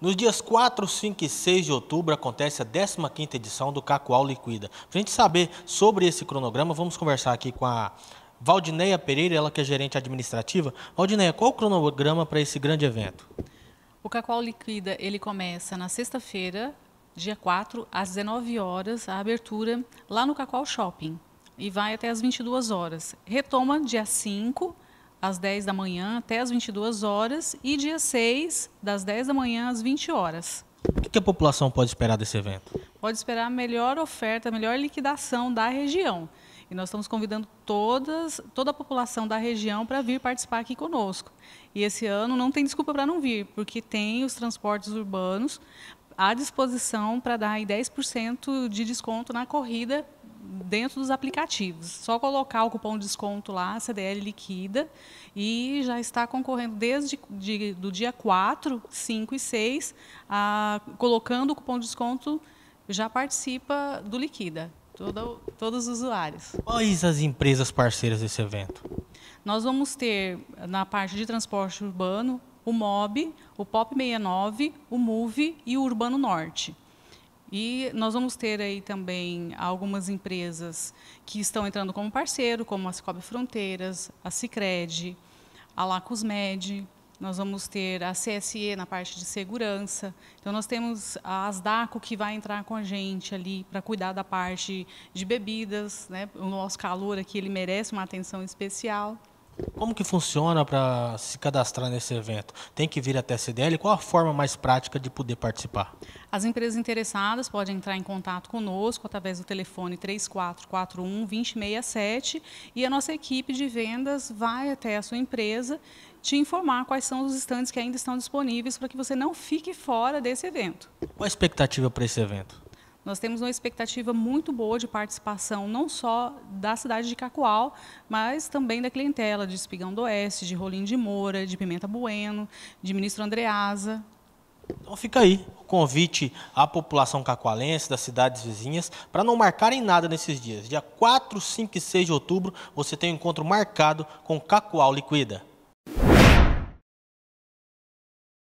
Nos dias 4, 5 e 6 de outubro acontece a 15ª edição do Cacoal Liquida. Para a gente saber sobre esse cronograma, vamos conversar aqui com a Valdineia Pereira, ela que é gerente administrativa. Valdineia, qual o cronograma para esse grande evento? O Cacoal Liquida, ele começa na sexta-feira, dia 4, às 19 horas, a abertura lá no Cacoal Shopping e vai até às 22 horas. Retoma dia 5, às 10 da manhã até às 22 horas e dia 6, das 10 da manhã às 20 horas. O que a população pode esperar desse evento? Pode esperar a melhor oferta, a melhor liquidação da região. E nós estamos convidando todas, toda a população da região para vir participar aqui conosco. E esse ano não tem desculpa para não vir, porque tem os transportes urbanos à disposição para dar 10% de desconto na corrida dentro dos aplicativos. Só colocar o cupom de desconto lá, CDL liquida, e já está concorrendo desde de, do dia 4, 5 e 6, a, colocando o cupom de desconto, já participa do Liquida, todo, todos os usuários. Quais as empresas parceiras desse evento? Nós vamos ter, na parte de transporte urbano, o MOB, o POP69, o MUVE e o Urbano Norte. E nós vamos ter aí também algumas empresas que estão entrando como parceiro, como a Cicobi Fronteiras, a Cicred, a Lacusmed, nós vamos ter a CSE na parte de segurança. Então, nós temos a ASDACO que vai entrar com a gente ali para cuidar da parte de bebidas. Né? O nosso calor aqui ele merece uma atenção especial. Como que funciona para se cadastrar nesse evento? Tem que vir até a CDL? Qual a forma mais prática de poder participar? As empresas interessadas podem entrar em contato conosco através do telefone 3441 2067 e a nossa equipe de vendas vai até a sua empresa te informar quais são os estandes que ainda estão disponíveis para que você não fique fora desse evento. Qual a expectativa para esse evento? Nós temos uma expectativa muito boa de participação, não só da cidade de Cacoal, mas também da clientela de Espigão do Oeste, de Rolim de Moura, de Pimenta Bueno, de Ministro Andreasa. Então fica aí o convite à população cacoalense, das cidades vizinhas, para não marcarem nada nesses dias. Dia 4, 5 e 6 de outubro, você tem um encontro marcado com Cacoal Liquida.